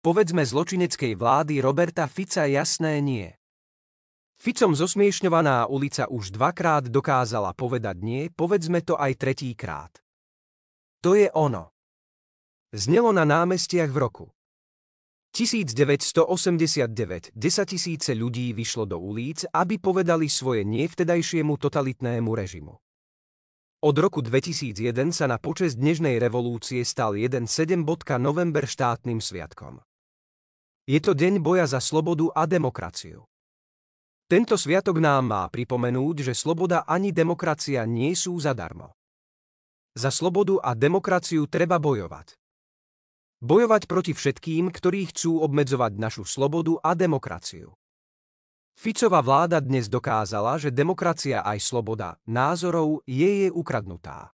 povedzme zločineckej vlády Roberta Fica jasné nie. Ficom zosmiešňovaná ulica už dvakrát dokázala povedať nie, povedzme to aj tretíkrát. To je ono. Znelo na námestiach v roku 1989 10 tisíce ľudí vyšlo do ulic, aby povedali svoje nie vtedajšiemu totalitnému režimu. Od roku 2001 sa na počas dnešnej revolúcie stal 1.7. november štátnym sviatkom. Je to deň boja za slobodu a demokraciu. Tento sviatok nám má pripomenúť, že sloboda ani demokracia nie sú zadarmo. Za slobodu a demokraciu treba bojovať. Bojovať proti všetkým, ktorí chcú obmedzovať našu slobodu a demokraciu. Ficová vláda dnes dokázala, že demokracia aj sloboda názorov je jej ukradnutá.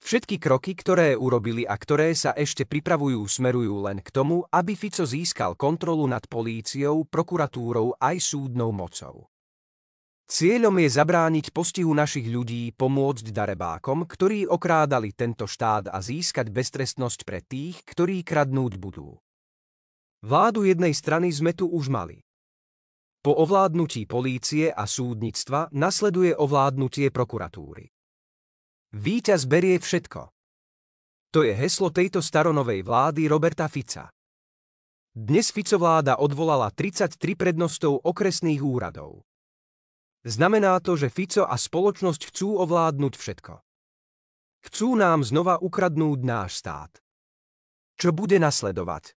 Všetky kroky, ktoré urobili a ktoré sa ešte pripravujú, smerujú len k tomu, aby Fico získal kontrolu nad políciou, prokuratúrou aj súdnou mocou. Cieľom je zabrániť postihu našich ľudí, pomôcť darebákom, ktorí okrádali tento štát a získať beztrestnosť pre tých, ktorí kradnúť budú. Vládu jednej strany sme tu už mali. Po ovládnutí polície a súdnictva nasleduje ovládnutie prokuratúry. Výťaz berie všetko. To je heslo tejto staronovej vlády Roberta Fica. Dnes Ficovláda odvolala 33 prednostov okresných úradov. Znamená to, že Fico a spoločnosť chcú ovládnuť všetko. Chcú nám znova ukradnúť náš stát. Čo bude nasledovať?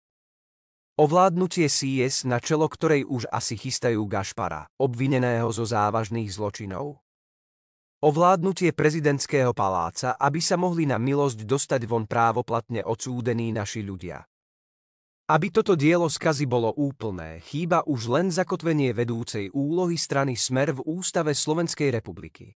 Ovládnutie CS, na čelo ktorej už asi chystajú Gašpara, obvineného zo závažných zločinov? ovládnutie prezidentského paláca, aby sa mohli na milosť dostať von právoplatne odsúdení naši ľudia. Aby toto dielo skazy bolo úplné, chýba už len zakotvenie vedúcej úlohy strany Smer v Ústave Slovenskej republiky.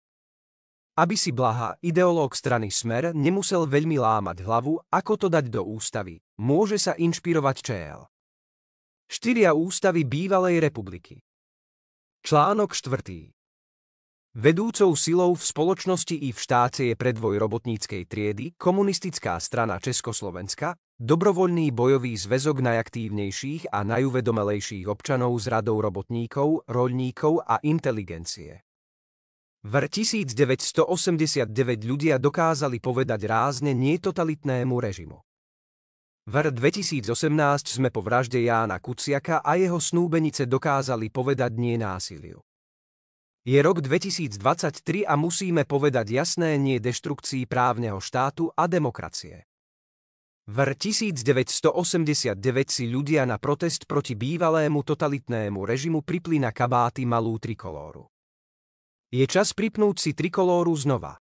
Aby si Blaha, ideológ strany Smer, nemusel veľmi lámať hlavu, ako to dať do ústavy, môže sa inšpirovať ČL. Štyria ústavy bývalej republiky. Článok 4. Vedúcou silou v spoločnosti i v štáte je predvoj robotníckej triedy, komunistická strana Československa, dobrovoľný bojový zväzok najaktívnejších a najuvedomelejších občanov s radou robotníkov, roľníkov a inteligencie. V 1989 ľudia dokázali povedať rázne nietotalitnému režimu. V 2018 sme po vražde Jána Kuciaka a jeho snúbenice dokázali povedať nie násiliu. Je rok 2023 a musíme povedať jasné nie deštrukcii právneho štátu a demokracie. V 1989 si ľudia na protest proti bývalému totalitnému režimu pripli na kabáty malú trikolóru. Je čas pripnúť si trikolóru znova.